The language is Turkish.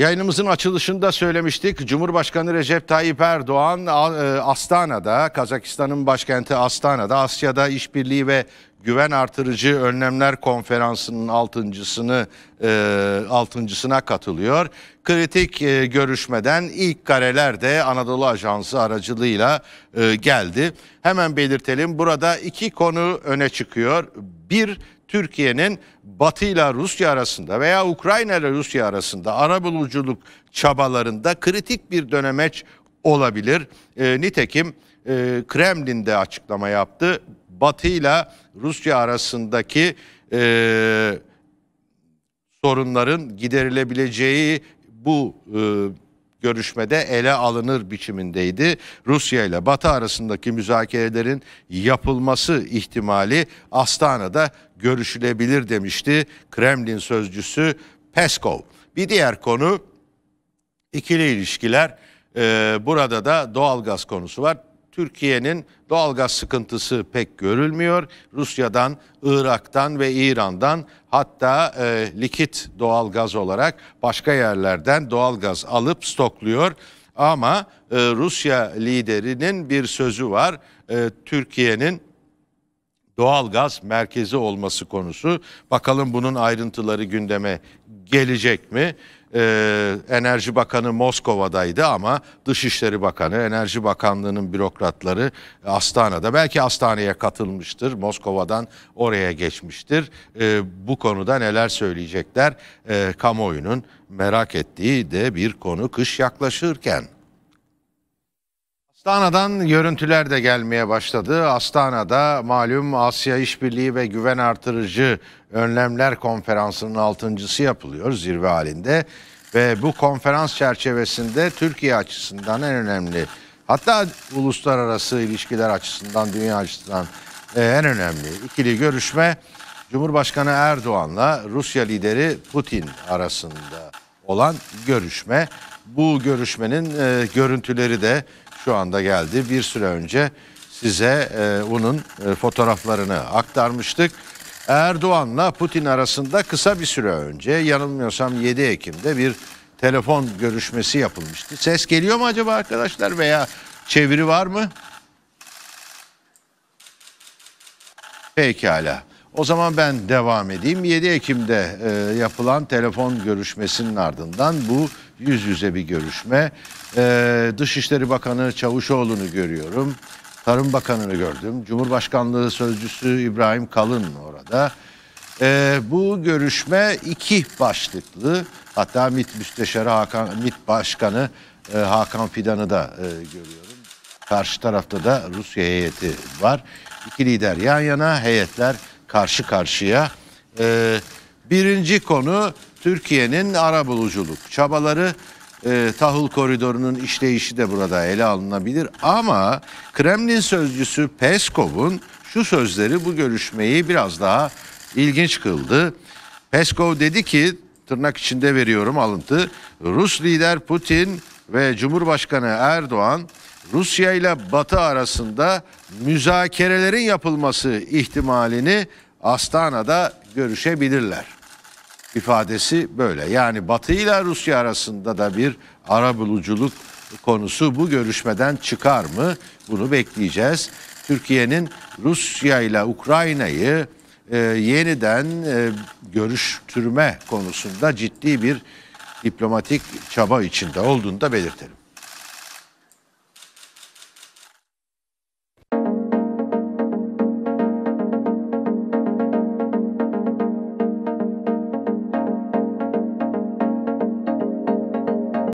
Yayınımızın açılışında söylemiştik. Cumhurbaşkanı Recep Tayyip Erdoğan e, Astana'da, Kazakistan'ın başkenti Astana'da Asya'da işbirliği ve güven artırıcı önlemler konferansının altıncısını e, altıncısına katılıyor. Kritik e, görüşmeden ilk kareler de Anadolu Ajansı aracılığıyla geldi. Hemen belirtelim burada iki konu öne çıkıyor. Bir Türkiye'nin Batı ile Rusya arasında veya Ukrayna ile Rusya arasında arabuluculuk çabalarında kritik bir dönemeç olabilir. E, nitekim e, Kremlin'de açıklama yaptı. Batı ile Rusya arasındaki e, sorunların giderilebileceği bu e, görüşmede ele alınır biçimindeydi. Rusya ile Batı arasındaki müzakerelerin yapılması ihtimali Astana'da görüşülebilir demişti Kremlin sözcüsü Peskov. Bir diğer konu ikili ilişkiler. Ee, burada da doğalgaz konusu var. Türkiye'nin doğalgaz sıkıntısı pek görülmüyor. Rusya'dan, Irak'tan ve İran'dan hatta e, likit doğalgaz olarak başka yerlerden doğalgaz alıp stokluyor. Ama e, Rusya liderinin bir sözü var. E, Türkiye'nin doğalgaz merkezi olması konusu. Bakalım bunun ayrıntıları gündeme gelecek mi? Ee, Enerji Bakanı Moskova'daydı ama Dışişleri Bakanı, Enerji Bakanlığı'nın bürokratları Astana'da. Belki Astana'ya katılmıştır, Moskova'dan oraya geçmiştir. Ee, bu konuda neler söyleyecekler? Ee, kamuoyunun merak ettiği de bir konu kış yaklaşırken. Astana'dan görüntüler de gelmeye başladı. Astana'da malum Asya İşbirliği ve Güven Artırıcı Önlemler Konferansı'nın altıncısı yapılıyor zirve halinde. Ve bu konferans çerçevesinde Türkiye açısından en önemli hatta uluslararası ilişkiler açısından dünya açısından e, en önemli ikili görüşme Cumhurbaşkanı Erdoğan'la Rusya lideri Putin arasında olan görüşme. Bu görüşmenin e, görüntüleri de şu anda geldi. Bir süre önce size e, onun e, fotoğraflarını aktarmıştık. Erdoğan'la Putin arasında kısa bir süre önce yanılmıyorsam 7 Ekim'de bir telefon görüşmesi yapılmıştı. Ses geliyor mu acaba arkadaşlar veya çeviri var mı? Pekala. O zaman ben devam edeyim. 7 Ekim'de e, yapılan telefon görüşmesinin ardından bu yüz yüze bir görüşme. E, Dışişleri Bakanı Çavuşoğlu'nu görüyorum. Tarım Bakanı'nı gördüm. Cumhurbaşkanlığı Sözcüsü İbrahim Kalın orada. E, bu görüşme iki başlıklı. Hatta MİT Müsteşarı Hakan, MİT Başkanı e, Hakan Fidan'ı da e, görüyorum. Karşı tarafta da Rusya heyeti var. İki lider yan yana, heyetler karşı karşıya. E, birinci konu Türkiye'nin ara buluculuk çabaları e, tahıl koridorunun işleyişi de burada ele alınabilir. Ama Kremlin sözcüsü Peskov'un şu sözleri bu görüşmeyi biraz daha ilginç kıldı. Peskov dedi ki tırnak içinde veriyorum alıntı. Rus lider Putin ve Cumhurbaşkanı Erdoğan Rusya ile Batı arasında müzakerelerin yapılması ihtimalini Astana'da görüşebilirler. İfadesi böyle. Yani Batı ile Rusya arasında da bir ara buluculuk konusu bu görüşmeden çıkar mı? Bunu bekleyeceğiz. Türkiye'nin Rusya ile Ukrayna'yı e, yeniden e, görüştürme konusunda ciddi bir diplomatik çaba içinde olduğunu da belirtelim.